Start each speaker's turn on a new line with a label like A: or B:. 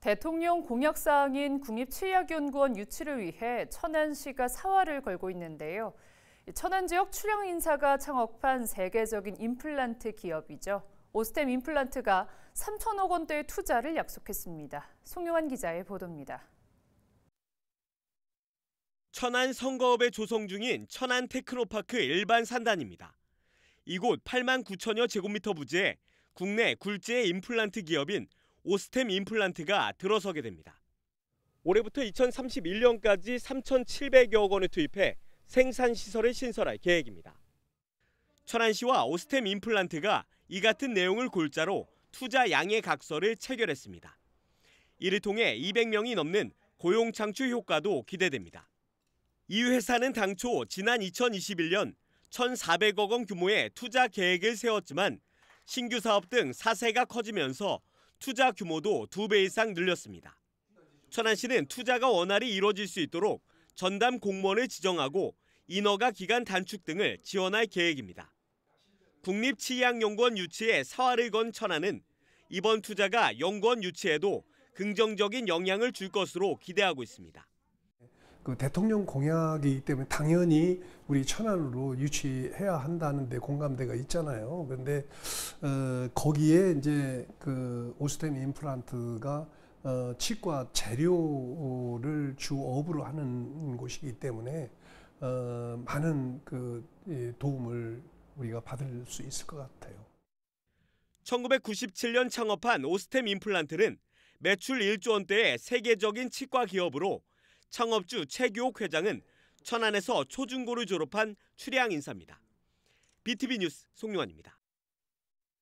A: 대통령 공약사항인 국립치약연구원 유치를 위해 천안시가 사활을 걸고 있는데요. 천안 지역 출향 인사가 창업한 세계적인 임플란트 기업이죠. 오스템 임플란트가 3천억 원대의 투자를 약속했습니다. 송용환 기자의 보도입니다.
B: 천안 선거업에 조성 중인 천안 테크노파크 일반 산단입니다. 이곳 8만 9천여 제곱미터 부지에 국내 굴지의 임플란트 기업인 오스템 임플란트가 들어서게 됩니다. 올해부터 2031년까지 3,700여억 원을 투입해 생산 시설을 신설할 계획입니다. 천안시와 오스템 임플란트가 이 같은 내용을 골자로 투자 양해 각서를 체결했습니다. 이를 통해 200명이 넘는 고용 창출 효과도 기대됩니다. 이 회사는 당초 지난 2021년 1,400억 원 규모의 투자 계획을 세웠지만 신규 사업 등 사세가 커지면서 투자 규모도 두 배 이상 늘렸습니다. 천안 시는 투자가 원활히 이뤄질 수 있도록 전담 공무원을 지정하고 인허가 기간 단축 등을 지원할 계획입니다. 국립치의학연구원 유치에 사활을 건 천안은 이번 투자가 연구원 유치에도 긍정적인 영향을 줄 것으로 기대하고 있습니다.
C: 그 대통령 공약이기 때문에 당연히 우리 천안으로 유치해야 한다는데 공감대가 있잖아요. 그런데 어, 거기에 이제 그 오스템 임플란트가 어, 치과 재료를 주업으로 하는 곳이기 때문에 어, 많은 그 예, 도움을 우리가 받을
B: 수 있을 것 같아요. 1997년 창업한 오스템 임플란트는 매출 1조 원대의 세계적인 치과 기업으로 창업주 최규옥 회장은 천안에서 초중고를 졸업한 출향 인사입니다. BTV 뉴스 송용환입니다.